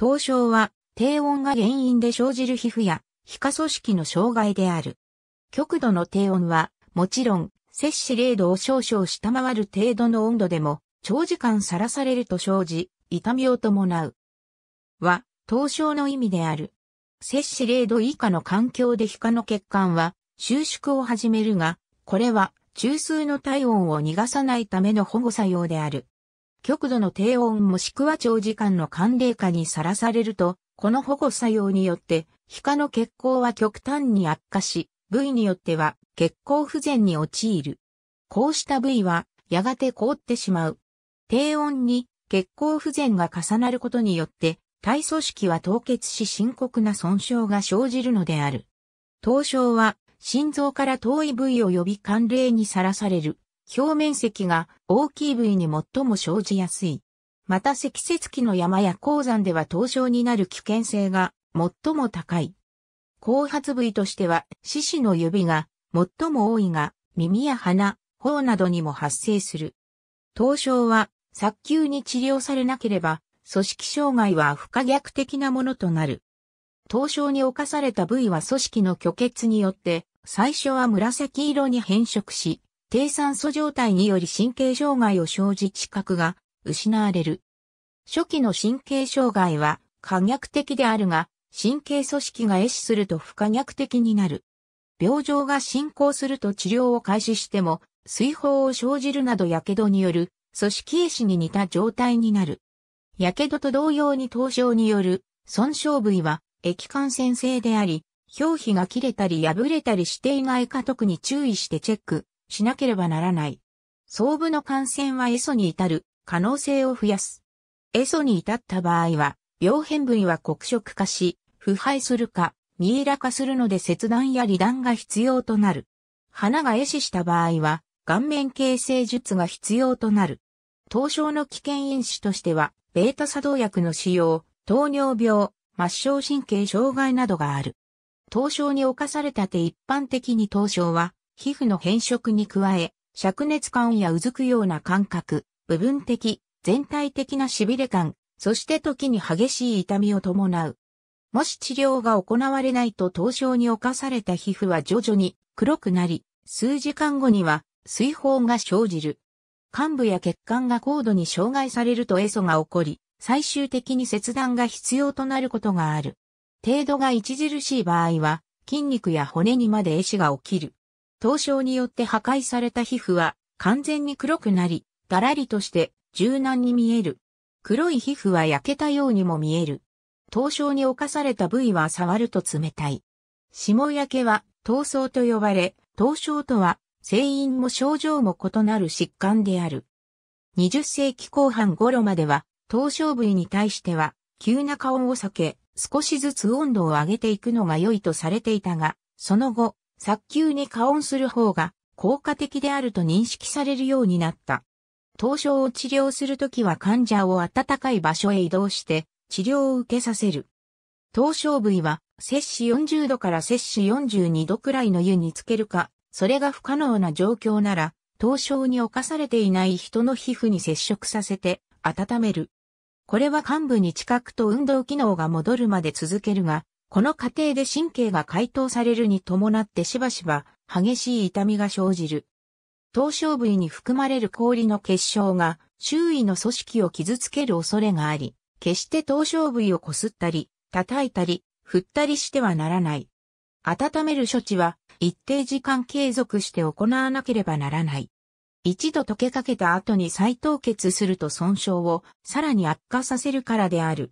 凍傷は低温が原因で生じる皮膚や皮下組織の障害である。極度の低温は、もちろん、摂氏0度を少々下回る程度の温度でも、長時間さらされると生じ、痛みを伴う。は、凍傷の意味である。摂氏0度以下の環境で皮下の血管は収縮を始めるが、これは中枢の体温を逃がさないための保護作用である。極度の低温もしくは長時間の寒冷化にさらされると、この保護作用によって、皮下の血行は極端に悪化し、部位によっては血行不全に陥る。こうした部位は、やがて凍ってしまう。低温に血行不全が重なることによって、体組織は凍結し深刻な損傷が生じるのである。凍傷は、心臓から遠い部位を呼び寒冷にさらされる表面積が大きい部位に最も生じやすい。また積雪期の山や鉱山では凍傷になる危険性が最も高い。後発部位としては、獅子の指が最も多いが、耳や鼻、頬などにも発生する。凍傷は、早急に治療されなければ、組織障害は不可逆的なものとなる。凍傷に侵された部位は組織の虚血によって、最初は紫色に変色し、低酸素状態により神経障害を生じ知覚が失われる。初期の神経障害は可逆的であるが、神経組織が壊死すると不可逆的になる。病状が進行すると治療を開始しても、水泡を生じるなど火傷による組織壊死に似た状態になる。火傷と同様に凍傷による損傷部位は液感染性であり、表皮が切れたり破れたりしていないか特に注意してチェックしなければならない。総部の感染はエソに至る可能性を増やす。エソに至った場合は、病変部位は黒色化し、腐敗するか、ミイラ化するので切断や離断が必要となる。花が壊死した場合は、顔面形成術が必要となる。頭症の危険因子としては、ベータ作動薬の使用、糖尿病、末梢神経障害などがある。頭症に侵されたて一般的に頭症は、皮膚の変色に加え、灼熱感やうずくような感覚、部分的、全体的な痺れ感、そして時に激しい痛みを伴う。もし治療が行われないと凍傷に侵された皮膚は徐々に黒くなり、数時間後には水泡が生じる。患部や血管が高度に障害されるとエソが起こり、最終的に切断が必要となることがある。程度が著しい場合は、筋肉や骨にまで壊死が起きる。凍傷によって破壊された皮膚は完全に黒くなり、だらりとして柔軟に見える。黒い皮膚は焼けたようにも見える。凍傷に侵された部位は触ると冷たい。霜焼けは凍傷と呼ばれ、凍傷とは成因も症状も異なる疾患である。20世紀後半頃までは、凍傷部位に対しては、急な顔を避け、少しずつ温度を上げていくのが良いとされていたが、その後、早急に加温する方が効果的であると認識されるようになった。凍傷を治療するときは患者を暖かい場所へ移動して治療を受けさせる。凍傷部位は摂氏40度から摂氏42度くらいの湯につけるか、それが不可能な状況なら、凍傷に侵されていない人の皮膚に接触させて温める。これは患部に近くと運動機能が戻るまで続けるが、この過程で神経が解凍されるに伴ってしばしば激しい痛みが生じる。頭小部位に含まれる氷の結晶が周囲の組織を傷つける恐れがあり、決して頭小部位をこすったり、叩いたり、振ったりしてはならない。温める処置は一定時間継続して行わなければならない。一度溶けかけた後に再凍結すると損傷をさらに悪化させるからである。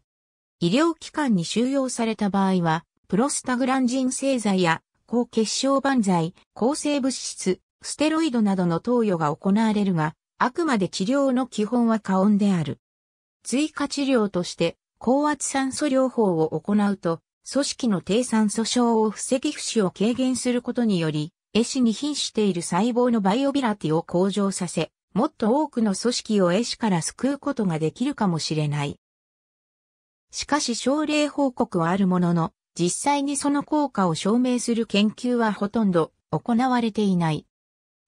医療機関に収容された場合は、プロスタグランジン製剤や、抗血小板剤、抗生物質、ステロイドなどの投与が行われるが、あくまで治療の基本は過温である。追加治療として、高圧酸素療法を行うと、組織の低酸素症を防ぎ不死を軽減することにより、壊死に瀕している細胞のバイオビラティを向上させ、もっと多くの組織を壊死から救うことができるかもしれない。しかし症例報告はあるものの、実際にその効果を証明する研究はほとんど行われていない。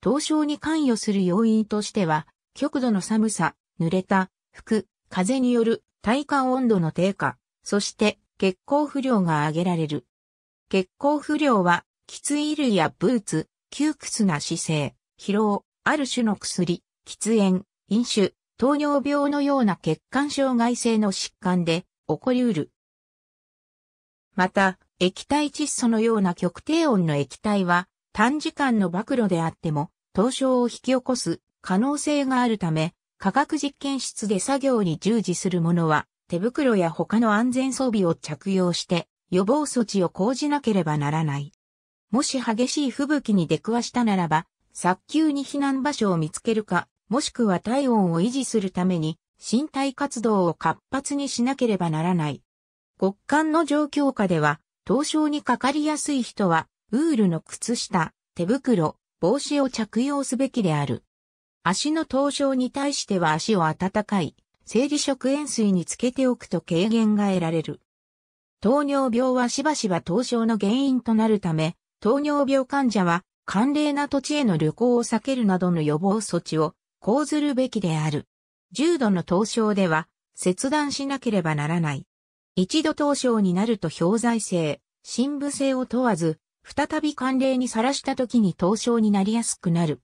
凍傷に関与する要因としては、極度の寒さ、濡れた、服、風による体感温度の低下、そして血行不良が挙げられる。血行不良は、喫衣類やブーツ、窮屈な姿勢、疲労、ある種の薬、喫煙、飲酒、糖尿病のような血管障害性の疾患で、起こりうる。また、液体窒素のような極低温の液体は、短時間の暴露であっても、凍傷を引き起こす可能性があるため、科学実験室で作業に従事する者は、手袋や他の安全装備を着用して、予防措置を講じなければならない。もし激しい吹雪に出くわしたならば、早急に避難場所を見つけるか、もしくは体温を維持するために、身体活動を活発にしなければならない。極寒の状況下では、凍傷にかかりやすい人は、ウールの靴下、手袋、帽子を着用すべきである。足の凍傷に対しては足を温かい、生理食塩水につけておくと軽減が得られる。糖尿病はしばしば凍傷の原因となるため、糖尿病患者は寒冷な土地への旅行を避けるなどの予防措置を講ずるべきである。重度の凍傷では、切断しなければならない。一度凍傷になると氷剤性、深部性を問わず、再び寒冷にさらした時に凍傷になりやすくなる。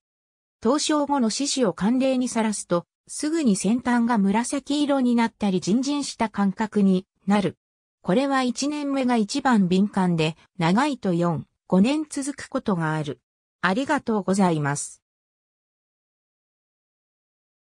凍傷後の四肢を寒冷にさらすと、すぐに先端が紫色になったりじんじんした感覚になる。これは1年目が一番敏感で、長いと4、5年続くことがある。ありがとうございます。